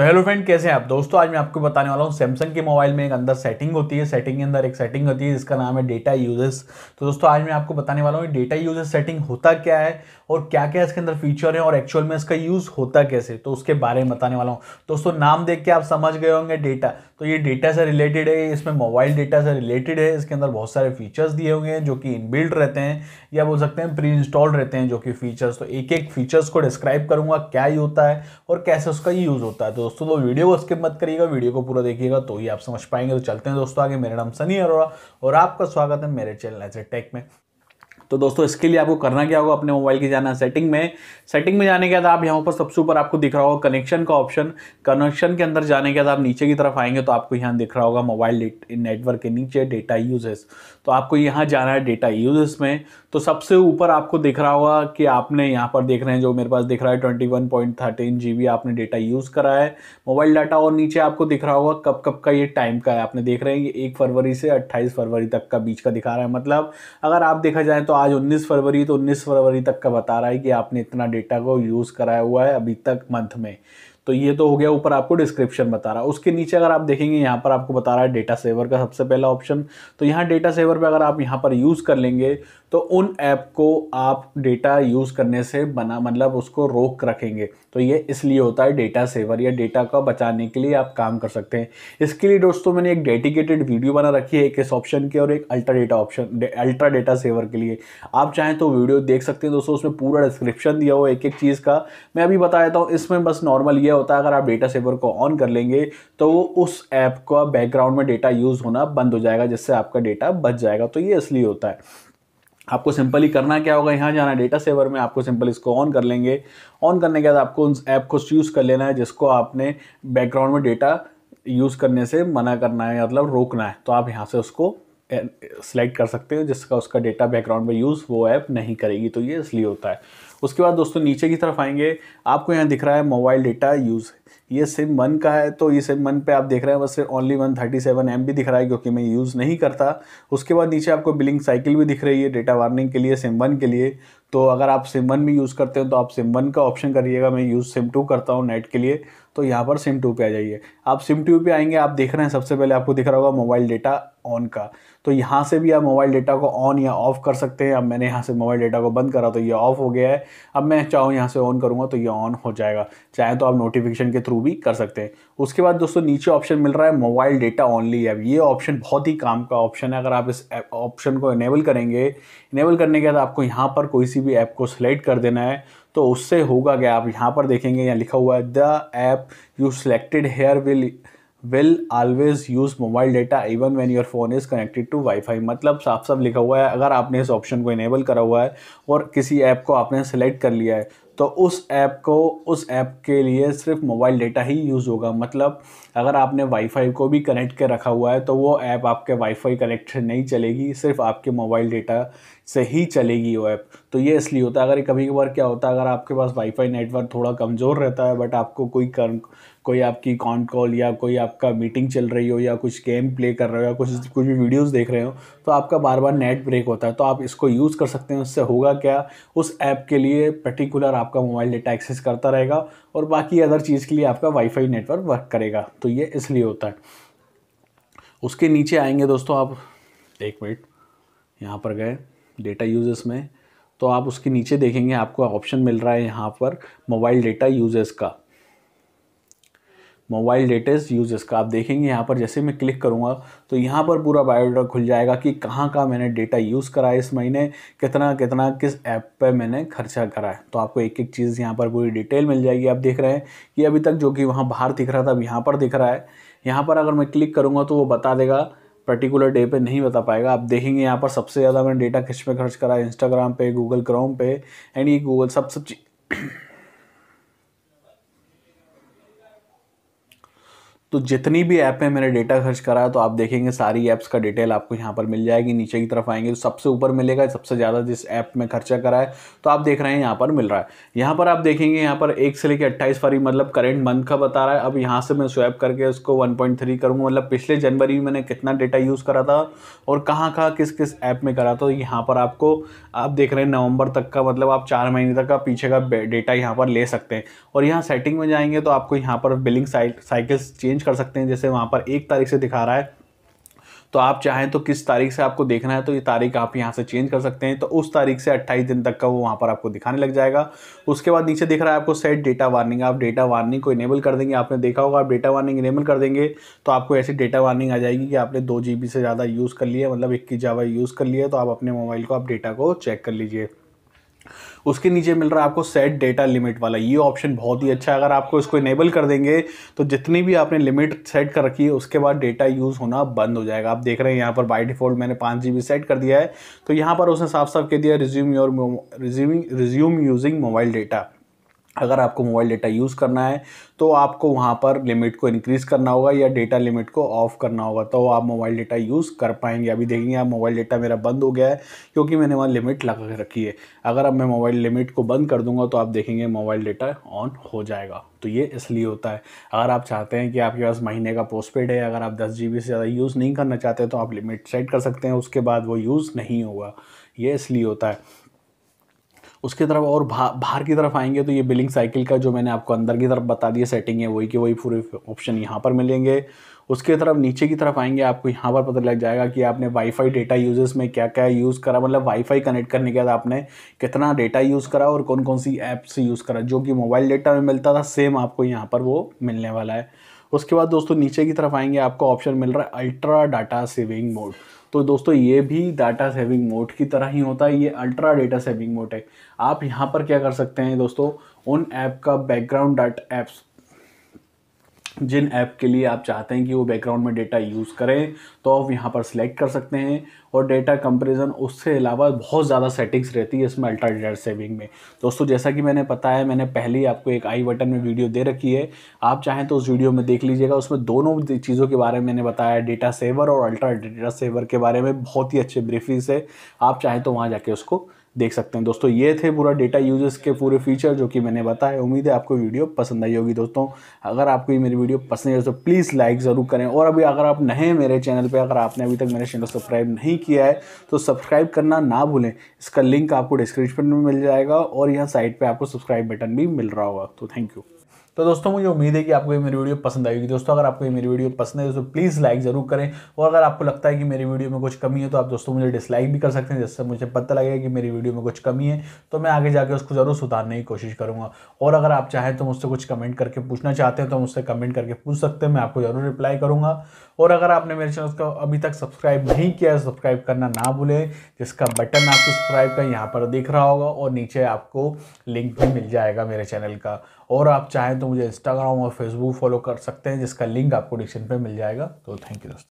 तो hello friend कैसे हैं आप दोस्तों आज मैं आपको बताने वाला हूँ सैमसंग के मोबाइल में एक अंदर सेटिंग होती है सेटिंग के अंदर एक सेटिंग होती है जिसका नाम है डेटा यूजेस तो दोस्तों आज मैं आपको बताने वाला हूँ डेटा यूजेस सेटिंग होता क्या है और क्या क्या इसके अंदर फीचर है और एक्चुअल में इसका यूज़ होता कैसे तो उसके बारे में बताने वाला हूँ दोस्तों नाम देख के आप समझ गए होंगे डेटा तो ये डेटा से रिलेटेड है इसमें मोबाइल डेटा से रिलेटेड है इसके अंदर बहुत सारे फीचर्स दिए हुए हैं जो कि इनबिल्ड रहते हैं या बोल सकते हैं प्री इंस्टॉल्ड रहते हैं जो कि फीचर्स तो एक एक फीचर्स को डिस्क्राइब करूँगा क्या ही होता है और कैसे उसका यूज़ होता है तो दोस्तों तो वीडियो को स्किप मत करिएगा वीडियो को पूरा देखिएगा तो ही आप समझ पाएंगे तो चलते हैं दोस्तों आगे मेरा नाम सनी अरोड़ा और आपका स्वागत है मेरे चैनल एज ए टेक में तो दोस्तों इसके लिए आपको करना क्या होगा अपने मोबाइल की जाना सेटिंग में सेटिंग में जाने के बाद आप यहाँ पर सबसे ऊपर आपको दिख रहा होगा कनेक्शन का ऑप्शन कनेक्शन के अंदर जाने के बाद आप नीचे की तरफ आएंगे तो आपको यहाँ दिख रहा होगा मोबाइल नेटवर्क के नीचे डेटा यूजेस तो आपको यहाँ जाना है डेटा यूजेस में तो सबसे ऊपर आपको दिख रहा होगा कि आपने यहाँ पर देख रहे हैं जो मेरे पास दिख रहा है twenty one point thirteen G B आपने डेटा यूज़ करा है मोबाइल डाटा और नीचे आपको दिख रहा होगा कब कब का ये टाइम का है आपने देख रहे हैं ये एक फरवरी से अट्ठाईस फरवरी तक का बीच का दिखा रहा है मतलब अगर आप देखा जाए तो आज 19 फरवरी तो 19 फरवरी तक का बता रहा है कि आपने इतना डेटा को यूज़ कराया हुआ है अभी तक मंथ में तो ये तो हो गया ऊपर आपको डिस्क्रिप्शन बता रहा है उसके नीचे अगर आप देखेंगे यहाँ पर आपको बता रहा है डेटा सेवर का सबसे पहला ऑप्शन तो यहाँ डेटा सेवर पर अगर आप यहाँ पर यूज़ कर लेंगे तो उन ऐप को आप डेटा यूज़ करने से बना मतलब उसको रोक रखेंगे तो ये इसलिए होता है डेटा सेवर या डेटा का बचाने के लिए आप काम कर सकते हैं इसके लिए दोस्तों मैंने एक डेडिकेटेड वीडियो बना रखी है एक इस ऑप्शन के और एक ultra data option ultra data saver के लिए आप चाहें तो वीडियो देख सकते हैं दोस्तों उसमें पूरा डिस्क्रिप्शन दिया हो एक एक चीज़ का मैं अभी बता देता हूँ इसमें बस नॉर्मल ये होता है अगर आप डेटा सेवर को ऑन कर लेंगे तो वो उस ऐप का बैकग्राउंड में डेटा यूज़ होना बंद हो जाएगा जिससे आपका डेटा बच जाएगा तो ये इसलिए होता है आपको सिंपली करना क्या होगा यहाँ जाना डेटा सेवर में आपको सिंपल इसको ऑन कर लेंगे ऑन करने के बाद आपको उस ऐप को चूज़ कर लेना है जिसको आपने बैकग्राउंड में डेटा यूज़ करने से मना करना है मतलब रोकना है तो आप यहाँ से उसको सेलेक्ट कर सकते हो जिसका उसका डेटा बैकग्राउंड में यूज़ वो ऐप नहीं करेगी तो ये इसलिए होता है उसके बाद दोस्तों नीचे की तरफ आएंगे आपको यहाँ दिख रहा है मोबाइल डेटा यूज़ ये सिम वन का है तो ये सिम वन पे आप देख रहे हैं बस only one thirty seven M भी दिख रहा है क्योंकि मैं यूज़ नहीं करता उसके बाद नीचे आपको बिलिंग साइकिल भी दिख रही है डेटा वार्निंग के लिए सिम वन के लिए तो अगर आप सिम वन भी यूज़ करते हो तो आप सिम वन का ऑप्शन करिएगा मैं यूज़ सिम टू करता हूँ नेट के लिए तो यहाँ पर सिम टू पर आ जाइए आप सिम टू पर आएंगे आप देख रहे हैं सबसे पहले आपको दिख रहा होगा मोबाइल डेटा ऑन का तो यहाँ से भी आप मोबाइल डेटा को ऑन या ऑफ़ कर सकते हैं अब मैंने यहाँ से मोबाइल डेटा को बंद करा तो ये ऑफ़ हो गया है अब मैं चाहूँ यहाँ से ऑन करूँगा तो ये ऑन हो जाएगा चाहे तो आप नोटिफिकेशन के थ्रू भी कर सकते हैं उसके बाद दोस्तों नीचे ऑप्शन मिल रहा है मोबाइल डेटा ओनली ऐप ये ऑप्शन बहुत ही काम का ऑप्शन है अगर आप इस ऑप्शन को इनेबल करेंगे इनेबल करने के बाद आपको यहाँ पर कोई सी भी ऐप को सिलेक्ट कर देना है तो उससे होगा क्या आप यहाँ पर देखेंगे यहाँ लिखा हुआ है the app you selected here will will always use mobile data even when your phone is connected to wifi मतलब साफ साफ लिखा हुआ है अगर आपने इस ऑप्शन को इनेबल करा हुआ है और किसी ऐप को आपने सेलेक्ट कर लिया है तो उस ऐप को उस ऐप के लिए सिर्फ मोबाइल डेटा ही यूज़ होगा मतलब अगर आपने वाईफाई को भी कनेक्ट कर रखा हुआ है तो वो ऐप आपके वाईफाई कनेक्शन नहीं चलेगी सिर्फ आपके मोबाइल डेटा से ही चलेगी वो ऐप तो ये इसलिए होता है अगर कभी कभार क्या होता है अगर आपके पास वाईफाई नेटवर्क थोड़ा कमज़ोर रहता है बट आपको कोई कोई आपकी कॉन कॉल या कोई आपका मीटिंग चल रही हो या कुछ गेम प्ले कर रहे हो या कुछ कुछ भी वीडियोस देख रहे हो तो आपका बार बार नेट ब्रेक होता है तो आप इसको यूज़ कर सकते हैं उससे होगा क्या उस ऐप के लिए पर्टिकुलर आपका मोबाइल डेटा एक्सेस करता रहेगा और बाकी अदर चीज़ के लिए आपका वाईफाई नेटवर्क वर्क करेगा तो ये इसलिए होता है उसके नीचे आएंगे दोस्तों आप एक मिनट यहाँ पर गए डेटा यूजर्स में तो आप उसके नीचे देखेंगे आपको ऑप्शन मिल रहा है यहाँ पर मोबाइल डेटा यूजेस का मोबाइल डेटेज यूज इसका आप देखेंगे यहाँ पर जैसे मैं क्लिक करूँगा तो यहाँ पर पूरा बायोडाटा खुल जाएगा कि कहाँ का मैंने डेटा यूज़ करा है इस महीने कितना कितना किस ऐप पे मैंने खर्चा करा है तो आपको एक एक चीज़ यहाँ पर पूरी डिटेल मिल जाएगी आप देख रहे हैं कि अभी तक जो कि वहाँ बाहर दिख रहा था अब यहाँ पर दिख रहा है यहाँ पर अगर मैं क्लिक करूँगा तो वो बता देगा पर्टिकुलर डे पे नहीं बता पाएगा आप देखेंगे यहाँ पर सबसे ज़्यादा मैंने डेटा किस पे खर्च करा है इंस्टाग्राम पे गूगल क्रोम पे एंड ये गूगल सब सब चीज़ तो जितनी भी ऐप में मैंने डेटा खर्च करा है तो आप देखेंगे सारी ऐप्स का डिटेल आपको यहाँ पर मिल जाएगी नीचे की तरफ आएंगे तो सबसे ऊपर मिलेगा सबसे ज़्यादा जिस ऐप में खर्चा करा है तो आप देख रहे हैं यहाँ पर मिल रहा है यहाँ पर आप देखेंगे यहाँ पर एक से लेकर अट्ठाईस फरवरी मतलब करेंट मंथ का बता रहा है अब यहाँ से मैं स्वैप करके उसको वन पॉइंट थ्री करूँगा मतलब पिछले जनवरी में मैंने कितना डेटा यूज़ करा था और कहाँ कहाँ किस किस ऐप में करा था तो यहाँ पर आपको आप देख रहे हैं नवंबर तक का मतलब आप चार महीने तक का पीछे का डेटा यहाँ पर ले सकते हैं और यहाँ सेटिंग में जाएंगे तो आपको यहाँ पर बिलिंग साइकिल्स चेंज चेंज कर सकते हैं जैसे वहाँ पर एक तारीख से दिखा रहा है तो आप चाहें तो किस तारीख से आपको देखना है तो ये तारीख आप यहाँ से चेंज कर सकते हैं तो उस तारीख से 28 दिन तक का वो वहाँ पर आपको दिखाने लग जाएगा उसके बाद नीचे दिख रहा है आपको सेट डेटा वार्निंग आप डेटा वार्निंग को इनेबल कर देंगे आपने देखा होगा आप डेटा वार्निंग इनेबल कर देंगे तो आपको ऐसी डेटा वार्निंग आ जाएगी कि आपने दो जी से ज़्यादा यूज़ कर लिया मतलब इक्कीस जावा यूज़ कर लिया तो आप अपने मोबाइल को आप डेटा को चेक कर लीजिए उसके नीचे मिल रहा है आपको सेट डेटा लिमिट वाला ये ऑप्शन बहुत ही अच्छा है अगर आपको इसको इनेबल कर देंगे तो जितनी भी आपने लिमिट सेट कर रखी है उसके बाद डेटा यूज़ होना बंद हो जाएगा आप देख रहे हैं यहाँ पर बाई डिफ़ॉल्ट मैंने पाँच जी सेट कर दिया है तो यहाँ पर उसने साफ साफ कह दिया resume your resume resume using mobile data अगर आपको मोबाइल डेटा यूज़ करना है तो आपको वहाँ पर लिमिट को इनक्रीज़ करना होगा या डेटा लिमिट को ऑफ़ करना होगा तो आप मोबाइल डेटा यूज़ कर पाएंगे अभी देखेंगे आप मोबाइल डेटा मेरा बंद हो गया है क्योंकि मैंने वहाँ लिमिट लगा के रखी है अगर अब मैं मोबाइल लिमिट को बंद कर दूंगा तो आप देखेंगे मोबाइल डेटा ऑन हो जाएगा तो ये इसलिए होता है अगर आप चाहते हैं कि आपके पास महीने का पोस्टपेड है अगर आप दस जी से ज़्यादा यूज़ नहीं करना चाहते तो आप लिमिट सेट कर सकते हैं उसके बाद वो यूज़ नहीं होगा ये इसलिए होता है उसकी तरफ और बाहर की तरफ आएंगे तो ये बिलिंग साइकिल का जो मैंने आपको अंदर की तरफ बता दिया सेटिंग है वही के वही पूरे ऑप्शन यहाँ पर मिलेंगे उसके तरफ नीचे की तरफ आएंगे आपको यहाँ पर पता लग जाएगा कि आपने वाईफाई डेटा यूजेस में क्या क्या यूज़ करा मतलब वाईफाई कनेक्ट करने के बाद आपने कितना डेटा यूज़ करा और कौन कौन सी ऐप्स यूज़ करा जो कि मोबाइल डेटा में मिलता था सेम आपको यहाँ पर वो मिलने वाला है उसके बाद दोस्तों नीचे की तरफ आएंगे आपको ऑप्शन मिल रहा है अल्ट्रा डाटा सेविंग मोड तो दोस्तों ये भी डाटा सेविंग मोड की तरह ही होता है ये अल्ट्रा डाटा सेविंग मोड है आप यहाँ पर क्या कर सकते हैं दोस्तों उन ऐप का बैकग्राउंड डाटा ऐप्स जिन ऐप के लिए आप चाहते हैं कि वो बैकग्राउंड में डेटा यूज़ करें तो आप यहाँ पर सिलेक्ट कर सकते हैं और डेटा कंपेरिजन उससे अलावा बहुत ज़्यादा सेटिंग्स रहती है इसमें अल्ट्रा डेटा सेविंग में दोस्तों जैसा कि मैंने पता है मैंने पहले ही आपको एक आई बटन में वीडियो दे रखी है आप चाहें तो उस वीडियो में देख लीजिएगा उसमें दोनों चीज़ों के बारे में मैंने बताया डेटा सेवर और अल्ट्रा डेटा सेवर के बारे में बहुत ही अच्छे ब्रीफिंग से आप चाहें तो वहाँ जाके उसको देख सकते हैं दोस्तों ये थे पूरा डेटा यूजर्स के पूरे फीचर जो कि मैंने बताया उम्मीद है आपको वीडियो पसंद आई होगी दोस्तों अगर आपको ये मेरी वीडियो पसंद आई तो प्लीज़ लाइक ज़रूर करें और अभी अगर आप नए मेरे चैनल पर अगर आपने अभी तक मेरे चैनल सब्सक्राइब नहीं किया है तो सब्सक्राइब करना ना भूलें इसका लिंक आपको डिस्क्रिप्शन में मिल जाएगा और यहाँ साइट पर आपको सब्सक्राइब बटन भी मिल रहा होगा तो थैंक यू तो दोस्तों मुझे उम्मीद है कि आपको ये मेरी वीडियो पसंद आएगी दोस्तों अगर आपको ये मेरी वीडियो पसंद है तो प्लीज़ लाइक ज़रूर करें और अगर आपको लगता है कि मेरी वीडियो में कुछ कमी है तो आप दोस्तों मुझे डिसलाइक भी कर सकते हैं जिससे मुझे पता लगेगा कि मेरी वीडियो में कुछ कमी है तो मैं आगे जाकर उसको ज़रूर सुधारने की कोशिश करूँगा और अगर आप चाहें तो मुझसे कुछ कमेंट करके पूछना चाहते हैं तो मुझसे कमेंट करके पूछ सकते हैं मैं आपको ज़रूर रिप्लाई करूँगा और अगर आपने मेरे चैनल को अभी तक सब्सक्राइब नहीं किया है सब्सक्राइब तो करना ना भूलें जिसका बटन आपको सब्सक्राइब का यहाँ पर दिख रहा होगा और नीचे आपको लिंक भी मिल जाएगा मेरे चैनल का और आप चाहें तो मुझे इंस्टाग्राम और फेसबुक फॉलो कर सकते हैं जिसका लिंक आपको डिस्क्रिप्शन पर मिल जाएगा तो थैंक यू दोस्तों